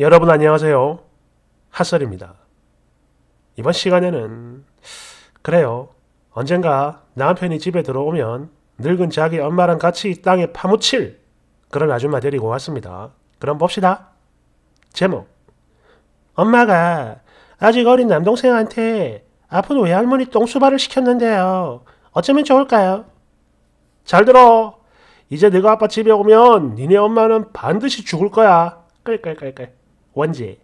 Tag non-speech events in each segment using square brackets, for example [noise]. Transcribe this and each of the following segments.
여러분 안녕하세요. 핫설입니다. 이번 시간에는 그래요. 언젠가 남편이 집에 들어오면 늙은 자기 엄마랑 같이 땅에 파묻힐 그런 아줌마 데리고 왔습니다. 그럼 봅시다. 제목 엄마가 아직 어린 남동생한테 아픈 외할머니 똥수발을 시켰는데요. 어쩌면 좋을까요? 잘 들어. 이제 네가 아빠 집에 오면 니네 엄마는 반드시 죽을 거야. 끌끌끌끌. 원지.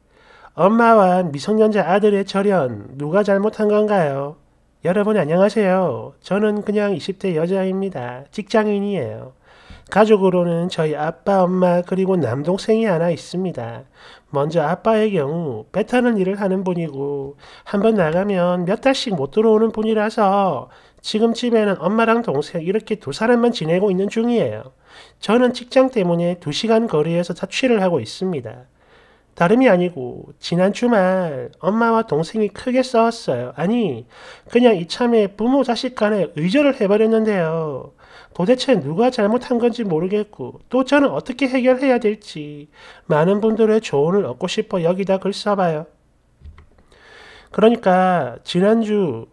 엄마와 미성년자 아들의 절연 누가 잘못한 건가요? 여러분 안녕하세요. 저는 그냥 20대 여자입니다. 직장인이에요. 가족으로는 저희 아빠, 엄마 그리고 남동생이 하나 있습니다. 먼저 아빠의 경우 배 타는 일을 하는 분이고 한 번 나가면 몇 달씩 못 들어오는 분이라서 지금 집에는 엄마랑 동생 이렇게 두 사람만 지내고 있는 중이에요. 저는 직장 때문에 두시간 거리에서 자취를 하고 있습니다. 다름이 아니고 지난 주말 엄마와 동생이 크게 싸웠어요. 아니 그냥 이참에 부모 자식 간에 의절을 해버렸는데요. 도대체 누가 잘못한 건지 모르겠고 또 저는 어떻게 해결해야 될지 많은 분들의 조언을 얻고 싶어 여기다 글 써봐요. 그러니까 지난주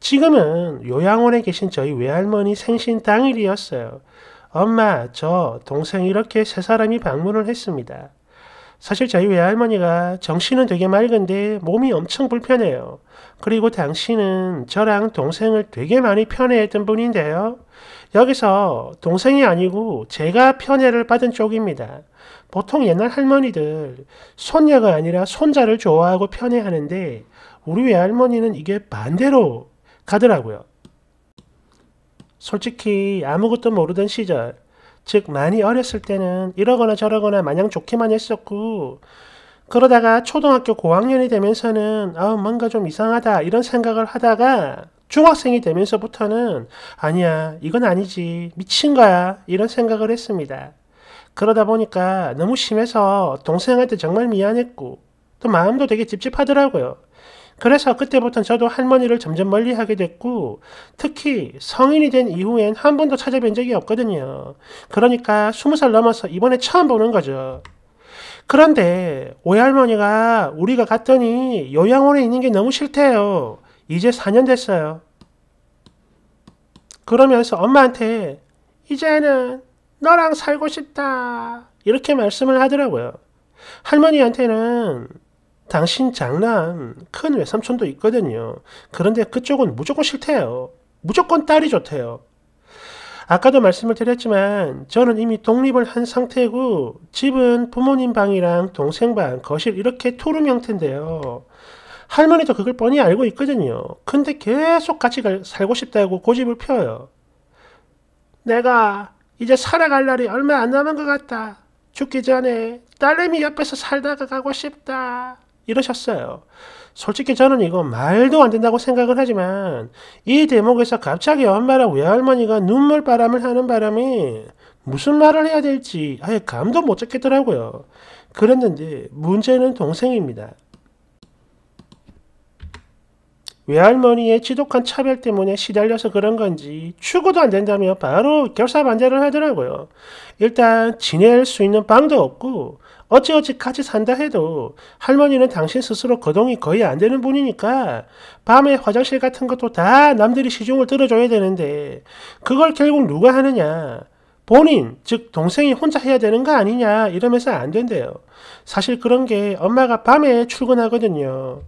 지금은 요양원에 계신 저희 외할머니 생신 당일이었어요. 엄마, 저, 동생 이렇게 세 사람이 방문을 했습니다. 사실 저희 외할머니가 정신은 되게 맑은데 몸이 엄청 불편해요. 그리고 당신은 저랑 동생을 되게 많이 편애했던 분인데요. 여기서 동생이 아니고 제가 편애를 받은 쪽입니다. 보통 옛날 할머니들 손녀가 아니라 손자를 좋아하고 편애하는데 우리 외할머니는 이게 반대로 가더라고요. 솔직히 아무것도 모르던 시절 즉 많이 어렸을 때는 이러거나 저러거나 마냥 좋게만 했었고 그러다가 초등학교 고학년이 되면서는 아 뭔가 좀 이상하다 이런 생각을 하다가 중학생이 되면서부터는 아니야 이건 아니지 미친 거야 이런 생각을 했습니다. 그러다 보니까 너무 심해서 동생한테 정말 미안했고 또 마음도 되게 찝찝하더라고요. 그래서 그때부터 저도 할머니를 점점 멀리하게 됐고 특히 성인이 된 이후엔 한 번도 찾아뵌 적이 없거든요. 그러니까 2 0살 넘어서 이번에 처음 보는 거죠. 그런데 오할머니가 우리가 갔더니 요양원에 있는 게 너무 싫대요. 이제 4년 됐어요. 그러면서 엄마한테 이제는 너랑 살고 싶다 이렇게 말씀을 하더라고요. 할머니한테는 당신 장남 큰 외삼촌도 있거든요. 그런데 그쪽은 무조건 싫대요. 무조건 딸이 좋대요. 아까도 말씀을 드렸지만 저는 이미 독립을 한 상태고 집은 부모님 방이랑 동생 방, 거실 이렇게 투룸 형태인데요. 할머니도 그걸 뻔히 알고 있거든요. 근데 계속 같이 살고 싶다고 고집을 펴요. 내가 이제 살아갈 날이 얼마 안 남은 것 같다. 죽기 전에 딸내미 옆에서 살다가 가고 싶다. 이러셨어요. 솔직히 저는 이거 말도 안 된다고 생각은 하지만 이 대목에서 갑자기 엄마랑 외할머니가 눈물바람을 하는 바람에 무슨 말을 해야 될지 아예 감도 못 잡겠더라고요. 그랬는데 문제는 동생입니다. 외할머니의 지독한 차별 때문에 시달려서 그런 건지 추구도 안 된다며 바로 결사 반대를 하더라고요. 일단 지낼 수 있는 방도 없고 어찌어찌 같이 산다 해도 할머니는 당신 스스로 거동이 거의 안 되는 분이니까 밤에 화장실 같은 것도 다 남들이 시중을 들어줘야 되는데 그걸 결국 누가 하느냐. 본인, 즉 동생이 혼자 해야 되는 거 아니냐 이러면서 안 된대요. 사실 그런 게 엄마가 밤에 출근하거든요.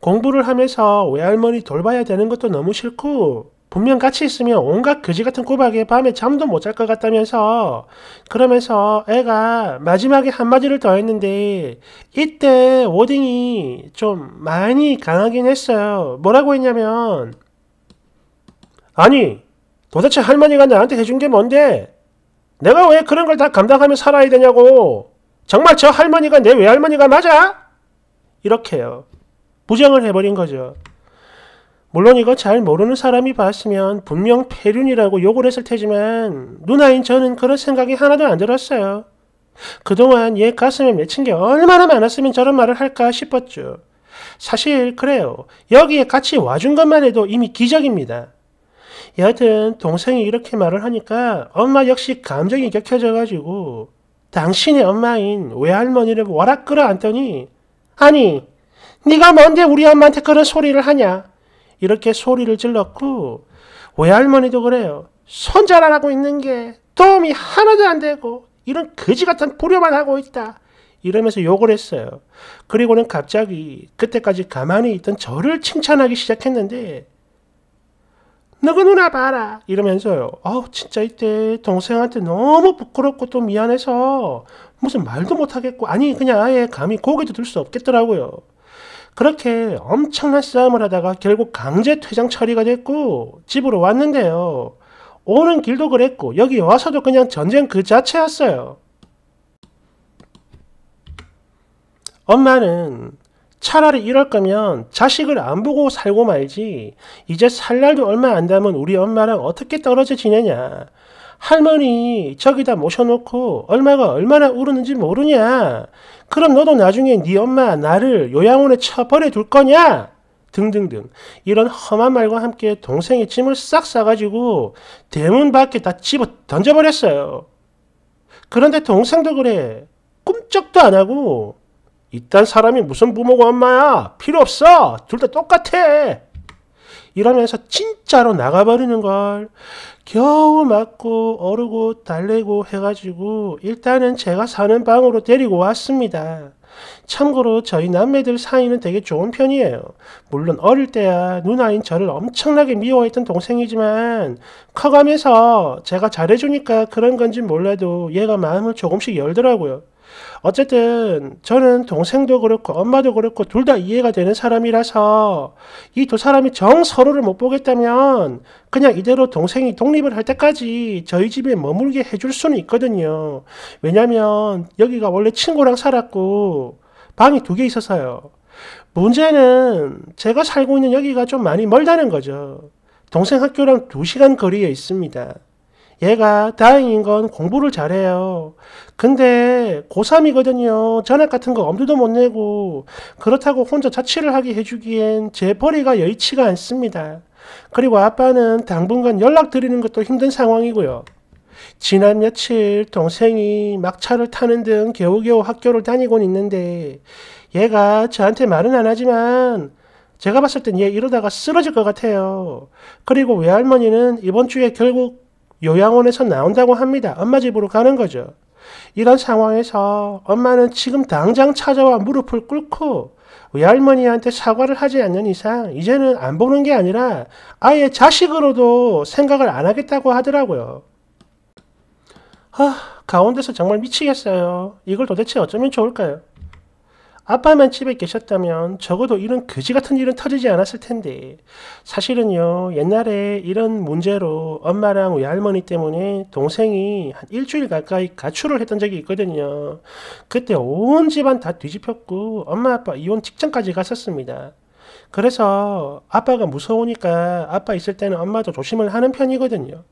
공부를 하면서 외할머니 돌봐야 되는 것도 너무 싫고 분명 같이 있으면 온갖 거지 같은 꼬박에 밤에 잠도 못 잘 것 같다면서 그러면서 애가 마지막에 한마디를 더 했는데 이때 워딩이 좀 많이 강하긴 했어요. 뭐라고 했냐면 아니 도대체 할머니가 나한테 해준 게 뭔데? 내가 왜 그런 걸 다 감당하며 살아야 되냐고 정말 저 할머니가 내 외할머니가 맞아? 이렇게요. 부정을 해버린 거죠. 물론 이거 잘 모르는 사람이 봤으면 분명 폐륜이라고 욕을 했을 테지만 누나인 저는 그런 생각이 하나도 안 들었어요. 그동안 얘 가슴에 맺힌 게 얼마나 많았으면 저런 말을 할까 싶었죠. 사실 그래요. 여기에 같이 와준 것만 해도 이미 기적입니다. 여하튼 동생이 이렇게 말을 하니까 엄마 역시 감정이 격해져가지고 당신의 엄마인 외할머니를 와락 끌어안더니 아니 네가 뭔데 우리 엄마한테 그런 소리를 하냐 이렇게 소리를 질렀고 외할머니도 그래요. 손자라고 있는 게 도움이 하나도 안 되고 이런 거지 같은 불효만 하고 있다. 이러면서 욕을 했어요. 그리고는 갑자기 그때까지 가만히 있던 저를 칭찬하기 시작했는데 너그 누나 봐라 이러면서요. 아우 진짜 이때 동생한테 너무 부끄럽고 또 미안해서 무슨 말도 못하겠고 아니 그냥 아예 감히 고개도 들 수 없겠더라고요. 그렇게 엄청난 싸움을 하다가 결국 강제 퇴장 처리가 됐고 집으로 왔는데요. 오는 길도 그랬고 여기 와서도 그냥 전쟁 그 자체였어요. 엄마는 차라리 이럴 거면 자식을 안 보고 살고 말지 이제 살 날도 얼마 안 남은 우리 엄마랑 어떻게 떨어져 지내냐 할머니 저기다 모셔놓고 얼마가 얼마나 울었는지 모르냐. 그럼 너도 나중에 네 엄마 나를 요양원에 처벌해 둘 거냐? 등등등 이런 험한 말과 함께 동생의 짐을 싹 싸가지고 대문 밖에 다 집어 던져버렸어요. 그런데 동생도 그래. 꿈쩍도 안 하고 이딴 사람이 무슨 부모고 엄마야. 필요 없어. 둘 다 똑같아. 이러면서 진짜로 나가버리는 걸 겨우 맞고 어르고 달래고 해가지고 일단은 제가 사는 방으로 데리고 왔습니다. 참고로 저희 남매들 사이는 되게 좋은 편이에요. 물론 어릴 때야 누나인 저를 엄청나게 미워했던 동생이지만 커가면서 제가 잘해주니까 그런 건지 몰라도 얘가 마음을 조금씩 열더라고요. 어쨌든 저는 동생도 그렇고 엄마도 그렇고 둘 다 이해가 되는 사람이라서 이 두 사람이 정 서로를 못 보겠다면 그냥 이대로 동생이 독립을 할 때까지 저희 집에 머물게 해줄 수는 있거든요. 왜냐면 여기가 원래 친구랑 살았고 방이 두 개 있어서요. 문제는 제가 살고 있는 여기가 좀 많이 멀다는 거죠. 동생 학교랑 두시간 거리에 있습니다. 얘가 다행인 건 공부를 잘해요. 근데 고3이거든요. 전학 같은 거 엄두도 못 내고 그렇다고 혼자 자취를 하게 해주기엔 제 벌이가 여의치가 않습니다. 그리고 아빠는 당분간 연락드리는 것도 힘든 상황이고요. 지난 며칠 동생이 막차를 타는 등 겨우겨우 학교를 다니곤 있는데 얘가 저한테 말은 안 하지만 제가 봤을 땐 얘 이러다가 쓰러질 것 같아요. 그리고 외할머니는 이번 주에 결국 요양원에서 나온다고 합니다. 엄마 집으로 가는 거죠. 이런 상황에서 엄마는 지금 당장 찾아와 무릎을 꿇고 외할머니한테 사과를 하지 않는 이상 이제는 안 보는 게 아니라 아예 자식으로도 생각을 안 하겠다고 하더라고요. 아, 가운데서 정말 미치겠어요. 이걸 도대체 어쩌면 좋을까요? 아빠만 집에 계셨다면 적어도 이런 거지 같은 일은 터지지 않았을 텐데 사실은요 옛날에 이런 문제로 엄마랑 외할머니 때문에 동생이 한 일주일 가까이 가출을 했던 적이 있거든요 그때 온 집안 다 뒤집혔고 엄마 아빠 이혼 직전까지 갔었습니다 그래서 아빠가 무서우니까 아빠 있을 때는 엄마도 조심을 하는 편이거든요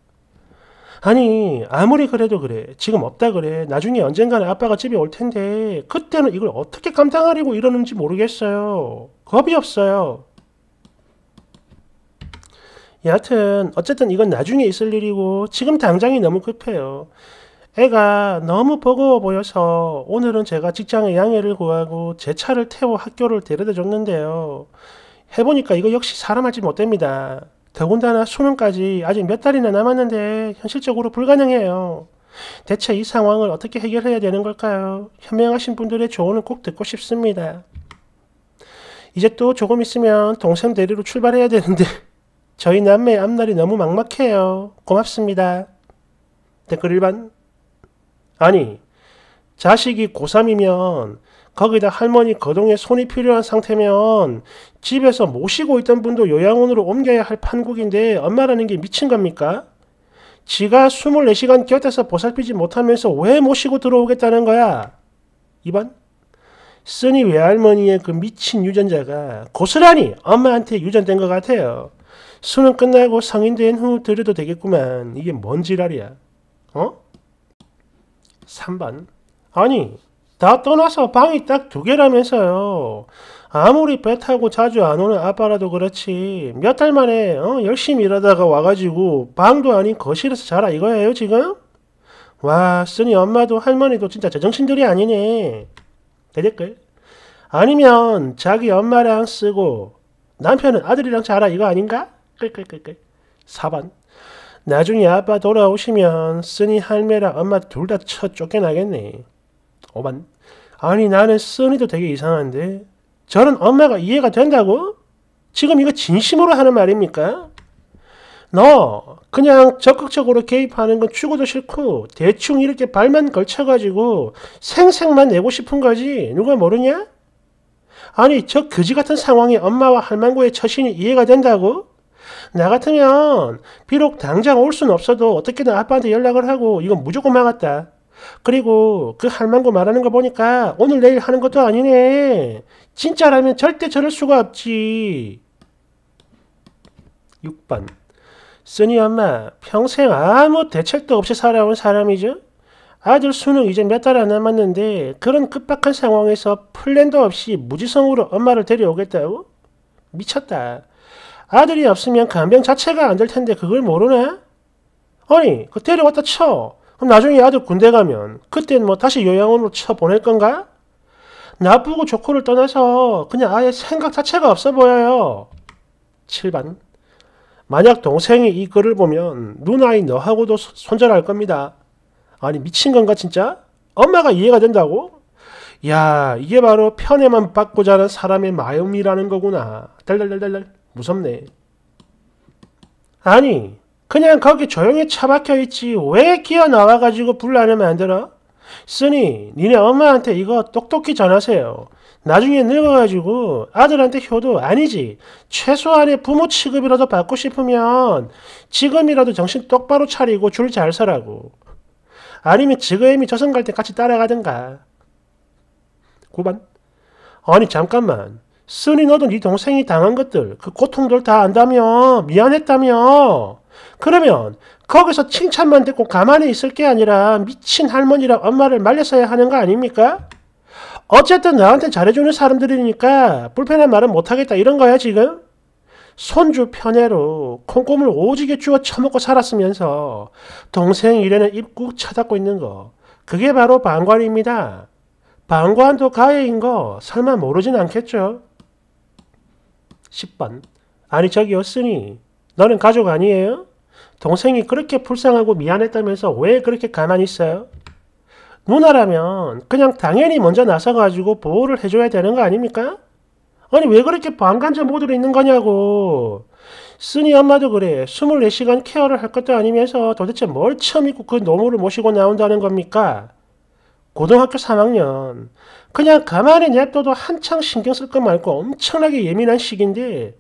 아니 아무리 그래도 그래 지금 없다 그래 나중에 언젠가는 아빠가 집에 올 텐데 그때는 이걸 어떻게 감당하려고 이러는지 모르겠어요 겁이 없어요 여하튼 어쨌든 이건 나중에 있을 일이고 지금 당장이 너무 급해요 애가 너무 버거워 보여서 오늘은 제가 직장에 양해를 구하고 제 차를 태워 학교를 데려다 줬는데요 해보니까 이거 역시 사람하지 못됩니다 더군다나 수능까지 아직 몇 달이나 남았는데 현실적으로 불가능해요. 대체 이 상황을 어떻게 해결해야 되는 걸까요? 현명하신 분들의 조언을 꼭 듣고 싶습니다. 이제 또 조금 있으면 동생 데리러 출발해야 되는데 [laughs] 저희 남매의 앞날이 너무 막막해요. 고맙습니다. 댓글 1반 아니, 자식이 고3이면 거기다 할머니 거동에 손이 필요한 상태면 집에서 모시고 있던 분도 요양원으로 옮겨야 할 판국인데 엄마라는 게 미친 겁니까? 지가 24시간 곁에서 보살피지 못하면서 왜 모시고 들어오겠다는 거야? 2번 쓰니 외할머니의 그 미친 유전자가 고스란히 엄마한테 유전된 것 같아요. 수능 끝나고 성인된 후 들여도 되겠구만. 이게 뭔 지랄이야. 어? 3번 아니 다 떠나서 방이 딱 두 개라면서요. 아무리 배 타고 자주 안 오는 아빠라도 그렇지 몇 달 만에 어, 열심히 일하다가 와가지고 방도 아닌 거실에서 자라 이거예요 지금? 와 쓰니 엄마도 할머니도 진짜 제정신들이 아니네. 대댓글 아니면 자기 엄마랑 쓰고 남편은 아들이랑 자라 이거 아닌가? 끌끌끌끌 4번 나중에 아빠 돌아오시면 쓰니 할매랑 엄마 둘 다쳐 쫓겨나겠네. 5번 아니 나는 써니도 되게 이상한데 저런 엄마가 이해가 된다고? 지금 이거 진심으로 하는 말입니까? 너 그냥 적극적으로 개입하는 건 추구도 싫고 대충 이렇게 발만 걸쳐가지고 생색만 내고 싶은 거지 누가 모르냐? 아니 저 그지 같은 상황에 엄마와 할망구의 처신이 이해가 된다고? 나 같으면 비록 당장 올 순 없어도 어떻게든 아빠한테 연락을 하고 이건 무조건 막았다. 그리고 그 할망구 말하는 거 보니까 오늘 내일 하는 것도 아니네. 진짜라면 절대 저럴 수가 없지. 6번 쓰니 엄마 평생 아무 대책도 없이 살아온 사람이죠. 아들 수능 이제 몇 달 안 남았는데 그런 급박한 상황에서 플랜도 없이 무지성으로 엄마를 데려오겠다고? 미쳤다. 아들이 없으면 간병 자체가 안 될 텐데 그걸 모르나? 아니 그 데려왔다 쳐. 그럼 나중에 아들 군대 가면 그땐 뭐 다시 요양원으로 쳐 보낼 건가? 나쁘고 좋고를 떠나서 그냥 아예 생각 자체가 없어 보여요. 7반 만약 동생이 이 글을 보면 누나인 너하고도 손절할 겁니다. 아니 미친 건가 진짜? 엄마가 이해가 된다고? 야 이게 바로 편애만 받고자 하는 사람의 마음이라는 거구나. 달달달달달 무섭네. 아니 그냥 거기 조용히 처박혀 있지 왜 기어 나와가지고 분란을 만들어? 쓰니 니네 엄마한테 이거 똑똑히 전하세요. 나중에 늙어가지고 아들한테 효도 아니지. 최소한의 부모 취급이라도 받고 싶으면 지금이라도 정신 똑바로 차리고 줄 잘 서라고. 아니면 지금이 저승 갈 때 같이 따라가든가. 9반 아니 잠깐만. 쓰니 너도 네 동생이 당한 것들 그 고통들 다 안다며 미안했다며 그러면 거기서 칭찬만 듣고 가만히 있을 게 아니라 미친 할머니랑 엄마를 말렸어야 하는 거 아닙니까? 어쨌든 나한테 잘해주는 사람들이니까 불편한 말은 못하겠다 이런 거야 지금? 손주 편애로 콩고물 오지게 주워 처먹고 살았으면서 동생 일에는 입국 찾았고 있는 거 그게 바로 방관입니다. 방관도 가해인 거 설마 모르진 않겠죠? 10번 아니 저기였으니 너는 가족 아니에요? 동생이 그렇게 불쌍하고 미안했다면서 왜 그렇게 가만히 있어요? 누나라면 그냥 당연히 먼저 나서가지고 보호를 해줘야 되는 거 아닙니까? 아니 왜 그렇게 방관자 모드로 있는 거냐고 쓰니 엄마도 그래 24시간 케어를 할 것도 아니면서 도대체 뭘 처음 있고 그 노무를 모시고 나온다는 겁니까? 고등학교 3학년 그냥 가만히 냅둬도 한창 신경 쓸 것 말고 엄청나게 예민한 시기인데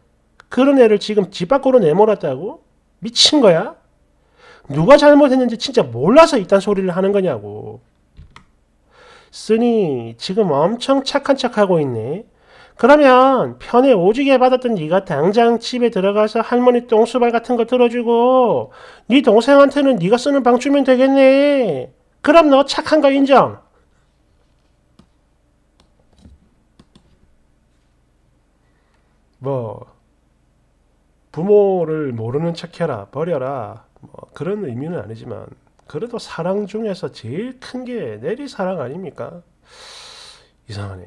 그런 애를 지금 집 밖으로 내몰았다고? 미친 거야? 누가 잘못했는지 진짜 몰라서 이딴 소리를 하는 거냐고. 쓰니 지금 엄청 착한 척하고 있네. 그러면 편에 오지게 받았던 네가 당장 집에 들어가서 할머니 똥수발 같은 거 들어주고 네 동생한테는 네가 쓰는 방 주면 되겠네. 그럼 너 착한 거 인정. 뭐 부모를 모르는 척해라 버려라 뭐 그런 의미는 아니지만 그래도 사랑 중에서 제일 큰 게 내리 사랑 아닙니까? 이상하네.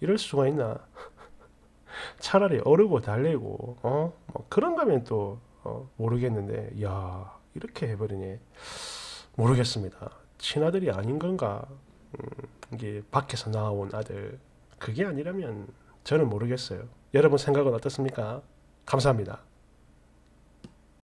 이럴 수가 있나? [laughs] 차라리 어르고 달래고 어? 뭐 그런 거면 또 어, 모르겠는데 야 이렇게 해버리네. 모르겠습니다. 친아들이 아닌 건가? 음, 이게 밖에서 나온 아들 그게 아니라면 저는 모르겠어요. 여러분 생각은 어떻습니까? 감사합니다.